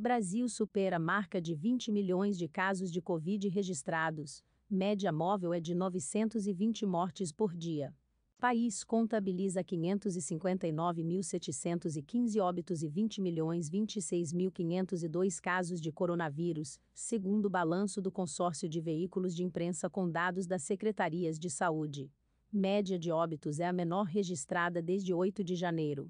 Brasil supera a marca de 20 milhões de casos de Covid registrados. Média móvel é de 920 mortes por dia. País contabiliza 559.715 óbitos e 20.026.502 casos de coronavírus, segundo o balanço do consórcio de veículos de imprensa com dados das secretarias de saúde. Média de óbitos é a menor registrada desde 8 de janeiro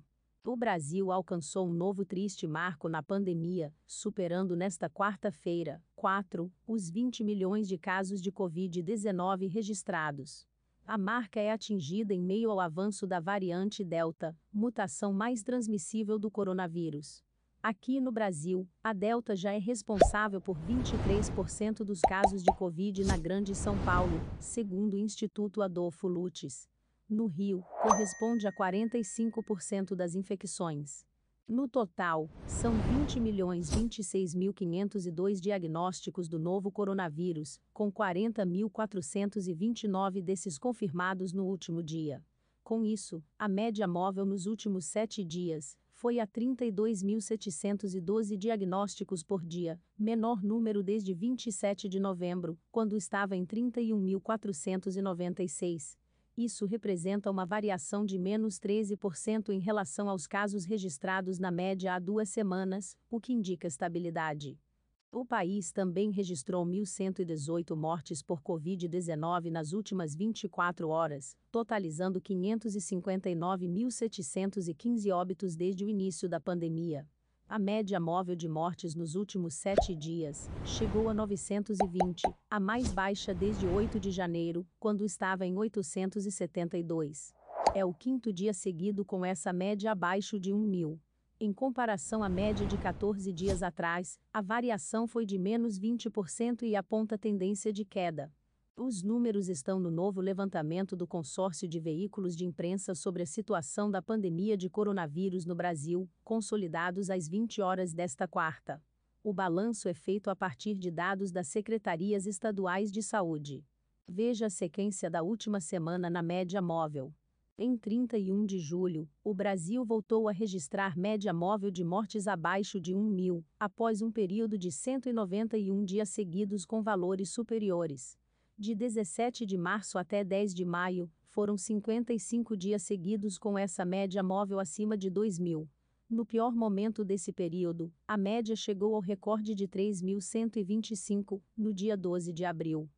o Brasil alcançou um novo triste marco na pandemia, superando nesta quarta-feira, 4, os 20 milhões de casos de Covid-19 registrados. A marca é atingida em meio ao avanço da variante Delta, mutação mais transmissível do coronavírus. Aqui no Brasil, a Delta já é responsável por 23% dos casos de Covid na Grande São Paulo, segundo o Instituto Adolfo Lutz no Rio, corresponde a 45% das infecções. No total, são 20.026.502 diagnósticos do novo coronavírus, com 40.429 desses confirmados no último dia. Com isso, a média móvel nos últimos sete dias foi a 32.712 diagnósticos por dia, menor número desde 27 de novembro, quando estava em 31.496 isso representa uma variação de menos 13% em relação aos casos registrados na média há duas semanas, o que indica estabilidade. O país também registrou 1.118 mortes por Covid-19 nas últimas 24 horas, totalizando 559.715 óbitos desde o início da pandemia. A média móvel de mortes nos últimos sete dias chegou a 920, a mais baixa desde 8 de janeiro, quando estava em 872. É o quinto dia seguido com essa média abaixo de 1 mil. Em comparação à média de 14 dias atrás, a variação foi de menos 20% e aponta tendência de queda. Os números estão no novo levantamento do consórcio de veículos de imprensa sobre a situação da pandemia de coronavírus no Brasil, consolidados às 20 horas desta quarta. O balanço é feito a partir de dados das secretarias estaduais de saúde. Veja a sequência da última semana na média móvel. Em 31 de julho, o Brasil voltou a registrar média móvel de mortes abaixo de 1 mil, após um período de 191 dias seguidos com valores superiores. De 17 de março até 10 de maio, foram 55 dias seguidos com essa média móvel acima de 2 mil. No pior momento desse período, a média chegou ao recorde de 3.125, no dia 12 de abril.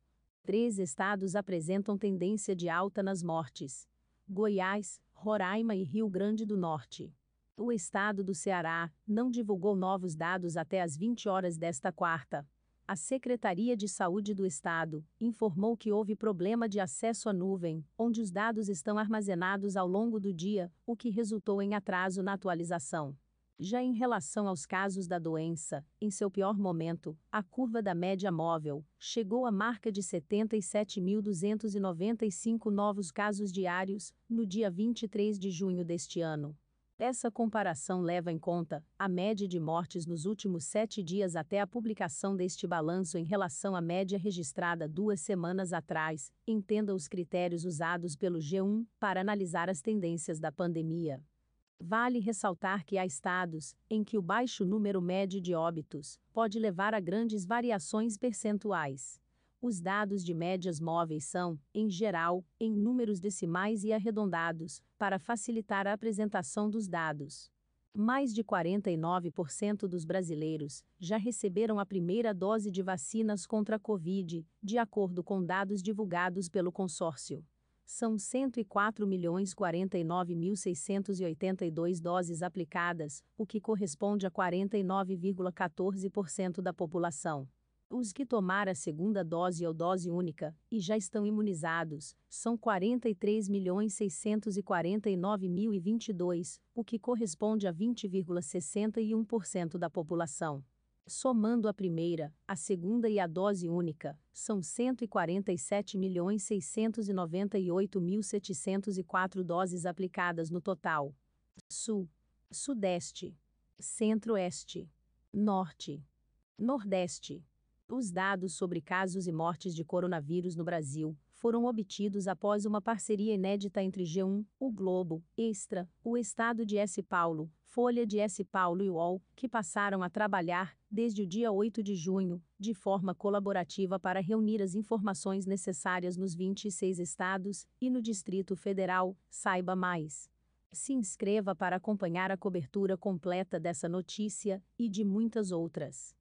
Três estados apresentam tendência de alta nas mortes: Goiás, Roraima e Rio Grande do Norte. O estado do Ceará não divulgou novos dados até às 20 horas desta quarta a Secretaria de Saúde do Estado informou que houve problema de acesso à nuvem, onde os dados estão armazenados ao longo do dia, o que resultou em atraso na atualização. Já em relação aos casos da doença, em seu pior momento, a curva da média móvel chegou à marca de 77.295 novos casos diários no dia 23 de junho deste ano, essa comparação leva em conta a média de mortes nos últimos sete dias até a publicação deste balanço em relação à média registrada duas semanas atrás. Entenda os critérios usados pelo G1 para analisar as tendências da pandemia. Vale ressaltar que há estados em que o baixo número médio de óbitos pode levar a grandes variações percentuais. Os dados de médias móveis são, em geral, em números decimais e arredondados, para facilitar a apresentação dos dados. Mais de 49% dos brasileiros já receberam a primeira dose de vacinas contra a Covid, de acordo com dados divulgados pelo consórcio. São 104.049.682 doses aplicadas, o que corresponde a 49,14% da população. Os que tomaram a segunda dose ou dose única e já estão imunizados são 43.649.022, o que corresponde a 20,61% da população. Somando a primeira, a segunda e a dose única, são 147.698.704 doses aplicadas no total. Sul, Sudeste, Centro-Oeste, Norte, Nordeste, os dados sobre casos e mortes de coronavírus no Brasil foram obtidos após uma parceria inédita entre G1, o Globo, Extra, o Estado de S. Paulo, Folha de S. Paulo e UOL, que passaram a trabalhar, desde o dia 8 de junho, de forma colaborativa para reunir as informações necessárias nos 26 estados e no Distrito Federal. Saiba mais. Se inscreva para acompanhar a cobertura completa dessa notícia e de muitas outras.